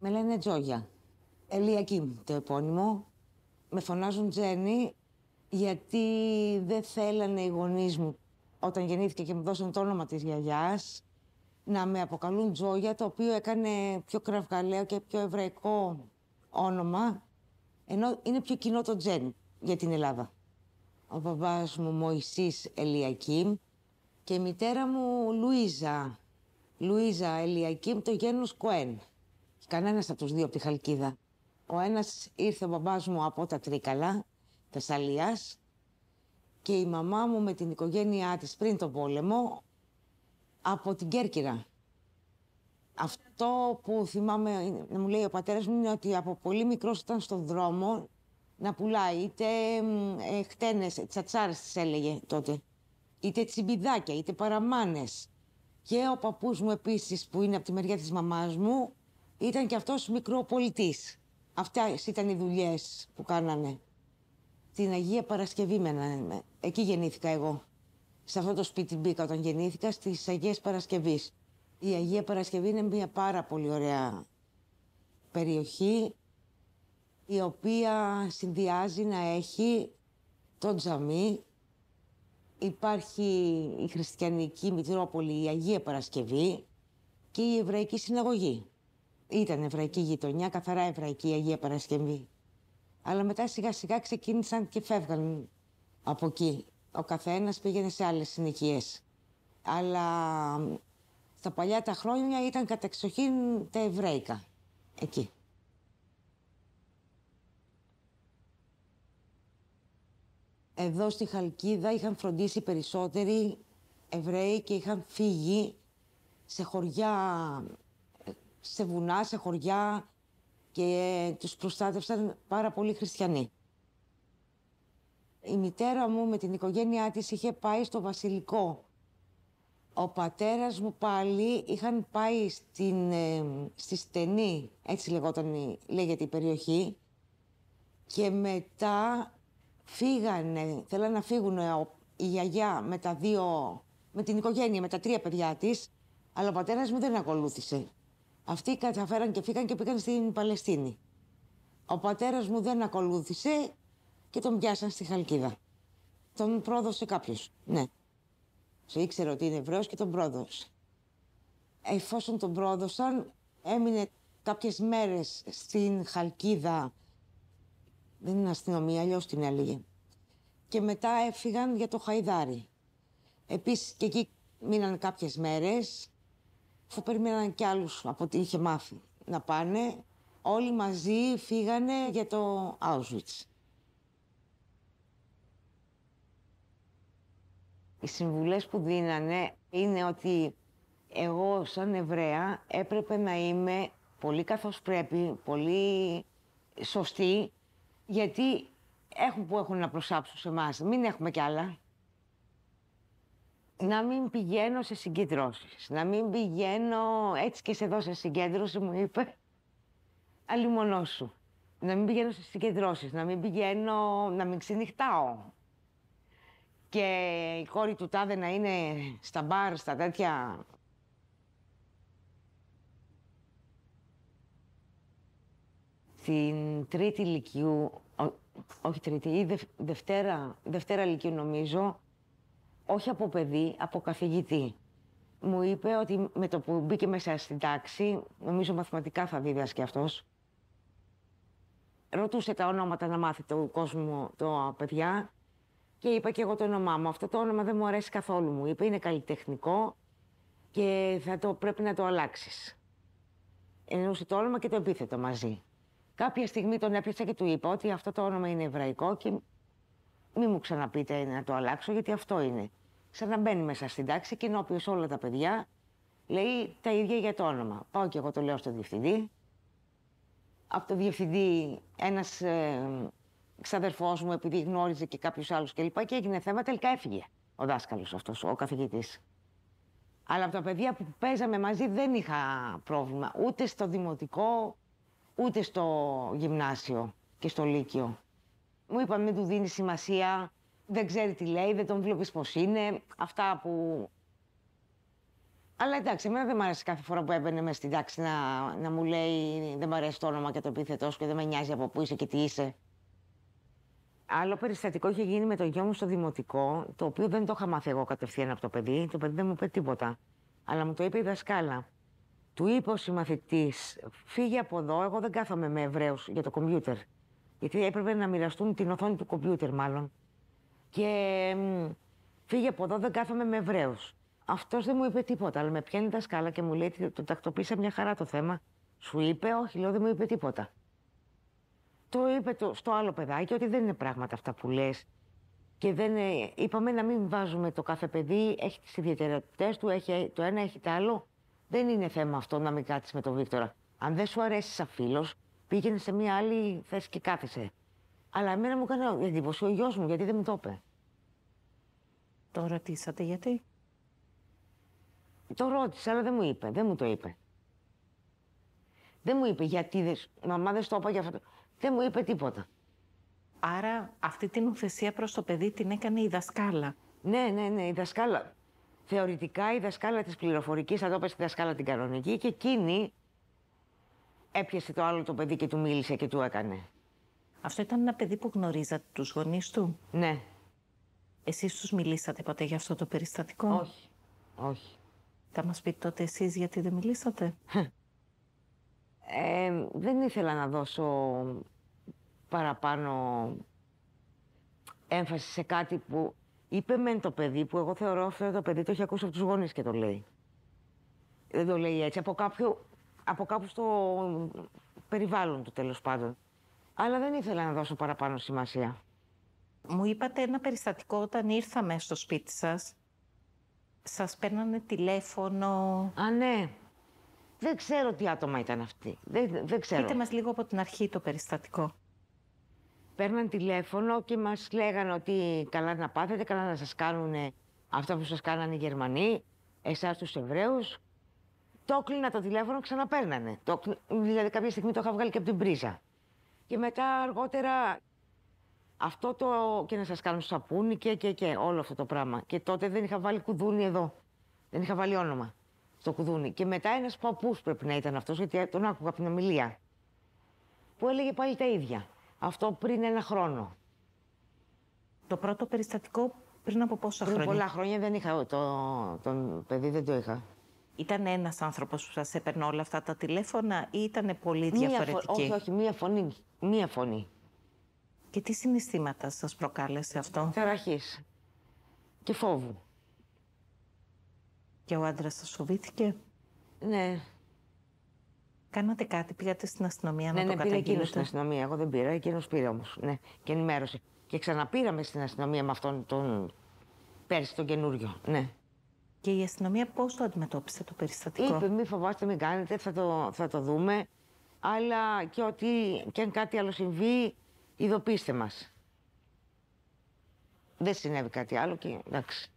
Με λένε Τζόγια. Κιμ, το επώνυμο. Με φωνάζουν Τζένι γιατί δεν θέλανε οι γονείς μου όταν γεννήθηκε και μου δώσαν το όνομα της γιαγιάς να με αποκαλούν Τζόγια, το οποίο έκανε πιο κραυγαλαίο και πιο εβραϊκό όνομα, ενώ είναι πιο κοινό το Τζένι για την Ελλάδα. Ο μπαμπάς μου Μωυσής Ελιακήμ και η μητέρα μου Λουίζα. Λουίζα Ελιακίμ, το γένος Κοέν. Κανένας από τους δύο από τη Χαλκίδα. Ο ένας ήρθε ο μπαμπάς μου από τα Τρίκαλα, Θεσσαλίας, και η μαμά μου με την οικογένειά της πριν τον πόλεμο από την Κέρκυρα. Αυτό που θυμάμαι να μου λέει ο πατέρας μου είναι ότι από πολύ μικρός ήταν στον δρόμο να πουλάει είτε ε, χτένες, ε, τσατσάρες τις έλεγε τότε, είτε τσιμπιδάκια, είτε παραμάνες. Και ο παππούς μου επίσης που είναι από τη μεριά της μαμάς μου ήταν και αυτός μικροπολιτής. Αυτές ήταν οι δουλειές που κάνανε. Την Αγία Παρασκευή μένανε. Εκεί γεννήθηκα εγώ. Σε αυτό το σπίτι μπήκα όταν γεννήθηκα, στις Αγίες Παρασκευής. Η Αγία Παρασκευή είναι μια πάρα πολύ ωραία περιοχή, η οποία συνδυάζει να έχει το τζαμί, υπάρχει η Χριστιανική Μητρόπολη, η Αγία Παρασκευή και η Εβραϊκή Συναγωγή. Ήταν εβραϊκή γειτονιά, καθαρά εβραϊκή Αγία Παρασκευή. Αλλά μετά σιγά σιγά ξεκίνησαν και φεύγαν από εκεί. Ο καθένας πήγαινε σε άλλες συνοικίες. Αλλά στα παλιά τα χρόνια ήταν κατεξοχήν τα εβραϊκά. Εκεί. Εδώ στη Χαλκίδα είχαν φροντίσει περισσότεροι Εβραίοι και είχαν φύγει σε χωριά σε βουνά, σε χωριά και τους προστάτευσαν πάρα πολλοί χριστιανοί. Η μητέρα μου με την οικογένειά της είχε πάει στο βασιλικό. Ο πατέρας μου πάλι είχαν πάει στην, ε, στη Στενή, έτσι λεγόταν, λέγεται η περιοχή, και μετά φύγανε, θέλανε να φύγουν ε, η γιαγιά με δύο, με την οικογένεια, με τα τρία παιδιά της, αλλά ο πατέρας μου δεν ακολούθησε. Αυτοί καταφέραν και φύγαν και πήγαν στην Παλαιστίνη. Ο πατέρας μου δεν ακολούθησε και τον πιάσαν στη Χαλκίδα. Τον πρόδωσε κάποιος. Ναι. Σε ήξερε ότι είναι Εβραίος και τον πρόδωσε. Εφόσον τον πρόδωσαν, έμεινε κάποιες μέρες στην Χαλκίδα. Δεν είναι αστυνομία, αλλιώς την έλεγε. Και μετά έφυγαν για το Χαϊδάρι. Επίσης και εκεί μείναν κάποιες μέρες θα περιμέναν κι άλλους από ό,τι είχε μάθει να πάνε. Όλοι μαζί φύγανε για το Auschwitz. Οι συμβουλές που δίνανε είναι ότι εγώ σαν Εβραία έπρεπε να είμαι πολύ καθώς πρέπει, πολύ σωστή, γιατί έχουν που έχουν να προσάψουν σε εμάς. Μην έχουμε κι άλλα να μην πηγαίνω σε συγκεντρώσεις, να μην πηγαίνω έτσι και σε εδώ σε συγκέντρωση, μου είπε, αλλημονό σου. Να μην πηγαίνω σε συγκεντρώσεις, να μην πηγαίνω, να μην ξενυχτάω. Και η κόρη του τάδε να είναι στα μπαρ, στα τέτοια... Την τρίτη ηλικίου... όχι τρίτη, ή δευτέρα, δευτέρα νομίζω, όχι από παιδί, από καθηγητή. Μου είπε ότι με το που μπήκε μέσα στην τάξη, νομίζω μαθηματικά θα δίδασκε και αυτός, ρωτούσε τα ονόματα να μάθει το κόσμο, το παιδιά, και είπα και εγώ το όνομά μου. Αυτό το όνομα δεν μου αρέσει καθόλου, μου είπε, είναι καλλιτεχνικό και θα το, πρέπει να το αλλάξεις. Εννοούσε το όνομα και το επίθετο μαζί. Κάποια στιγμή τον έπιασα και του είπα ότι αυτό το όνομα είναι εβραϊκό και μη μου ξαναπείτε να το αλλάξω, γιατί αυτό είναι. Ξαναμπαίνει μέσα στην τάξη και είναι όλα τα παιδιά λέει τα ίδια για το όνομα. Πάω και εγώ το λέω στον διευθυντή. Από τον διευθυντή ένας ε, ξαδερφός μου, επειδή γνώριζε και κάποιους άλλους κλπ. Και, και έγινε θέμα, τελικά έφυγε ο δάσκαλος αυτός, ο καθηγητής. Αλλά από τα παιδιά που παίζαμε μαζί δεν είχα πρόβλημα, ούτε στο δημοτικό, ούτε στο γυμνάσιο και στο λύκειο. Μου είπαν μην του δίνεις σημασία. Δεν ξέρει τι λέει, δεν τον βλέπεις πώς είναι. Αυτά που. Αλλά εντάξει, εμένα δεν μου αρέσει κάθε φορά που έμπαινε μες στην τάξη να, μου λέει Δεν μου αρέσει το όνομα και το επίθετό σου και δεν με νοιάζει από πού είσαι και τι είσαι. Άλλο περιστατικό είχε γίνει με τον γιο μου στο δημοτικό, το οποίο δεν το είχα μάθει εγώ κατευθείαν από το παιδί. Το παιδί δεν μου είπε τίποτα. Αλλά μου το είπε η δασκάλα. Του είπε ο συμμαθητής, φύγε από εδώ, εγώ δεν κάθομαι με Εβραίου για το κομπιούτερ γιατί έπρεπε να μοιραστούν την οθόνη του κομπιούτερ μάλλον. Και φύγε από εδώ, δεν κάθομαι με Εβραίου. Αυτός δεν μου είπε τίποτα, αλλά με πιάνει τα σκάλα και μου λέει ότι το τακτοποίησα μια χαρά το θέμα. Σου είπε, όχι, λέω, δεν μου είπε τίποτα. Το είπε το, στο άλλο παιδάκι ότι δεν είναι πράγματα αυτά που λες. Και δεν, ε, είπαμε να μην βάζουμε το κάθε παιδί, έχει τις ιδιαιτερότητέ του, έχει ε, το ένα, έχει το άλλο. Δεν είναι θέμα αυτό να μην κάτσεις με τον Βίκτορα. Αν δεν σου αρέσει σαν φίλος, πήγαινε σε μια άλλη θέση και κάθισε. Αλλά εμένα μου έκανε εντύπωση ο γιό μου, γιατί δεν μου το είπε. Το ρωτήσατε γιατί. Το ρώτησα, αλλά δεν μου είπε. Δεν μου το είπε. Δεν μου είπε γιατί δεν... Μαμά δεν στο είπα για αυτό. Δεν μου είπε τίποτα. Άρα αυτή την ουθεσία προς το παιδί την έκανε η δασκάλα. Ναι, ναι, ναι, η δασκάλα. Θεωρητικά η δασκάλα της πληροφορικής, θα το πες τη δασκάλα την κανονική και εκείνη έπιασε το άλλο το παιδί και του μίλησε και του έκανε. Αυτό ήταν ένα παιδί που γνωρίζατε τους γονείς του. Ναι. Εσείς τους μιλήσατε ποτέ για αυτό το περιστατικό. Όχι. Όχι. Θα μας πείτε τότε εσείς γιατί δεν μιλήσατε. Ε, δεν ήθελα να δώσω παραπάνω έμφαση σε κάτι που είπε μεν το παιδί που εγώ θεωρώ αυτό το παιδί το έχει ακούσει από τους γονείς και το λέει. Δεν το λέει έτσι. Από κάποιο από κάπου στο περιβάλλον του τέλος πάντων. Αλλά δεν ήθελα να δώσω παραπάνω σημασία. Μου είπατε ένα περιστατικό όταν ήρθαμε στο σπίτι σας. Σας παίρνανε τηλέφωνο. Α, ναι. Δεν ξέρω τι άτομα ήταν αυτοί. Δεν, δεν ξέρω. Πείτε μας λίγο από την αρχή το περιστατικό. Παίρναν τηλέφωνο και μας λέγανε ότι καλά να πάθετε, καλά να σας κάνουν αυτά που σας κάνανε οι Γερμανοί, εσάς τους Εβραίους. Το κλείνα το τηλέφωνο, ξαναπέρνανε. Το, δηλαδή κάποια στιγμή το είχα βγάλει και από την πρίζα. Και μετά αργότερα αυτό το και να σας κάνω σαπούνι και και και όλο αυτό το πράγμα. Και τότε δεν είχα βάλει κουδούνι εδώ. Δεν είχα βάλει όνομα στο κουδούνι. Και μετά ένας παππούς πρέπει να ήταν αυτός, γιατί τον άκουγα από την ομιλία. Που έλεγε πάλι τα ίδια. Αυτό πριν ένα χρόνο. Το πρώτο περιστατικό πριν από πόσα πριν χρόνια. Πολλά χρόνια δεν είχα το, τον παιδί, δεν το είχα. Ήταν ένας άνθρωπος που σας έπαιρνε όλα αυτά τα τηλέφωνα ή ήταν πολύ διαφορετική. Όχι, όχι, μία φωνή. Μία φωνή. Και τι συναισθήματα σας προκάλεσε αυτό, Θεραχής. Και φόβου. Και ο άντρας σας φοβήθηκε. Ναι. Κάνατε κάτι, πήγατε στην αστυνομία ναι, να ναι, το ναι, καταγγείλετε. Ναι, πήρε στην αστυνομία. Εγώ δεν πήρα, εκείνος πήρε όμως. Ναι, και ενημέρωσε. Και ξαναπήραμε στην αστυνομία με αυτόν τον. πέρσι τον καινούριο. Ναι. Και η αστυνομία πώς το αντιμετώπισε το περιστατικό. Είπε, μη φοβάστε, μην κάνετε, θα το, θα το δούμε. Αλλά και ότι και αν κάτι άλλο συμβεί, ειδοποιήστε μας. Δεν συνέβη κάτι άλλο και εντάξει.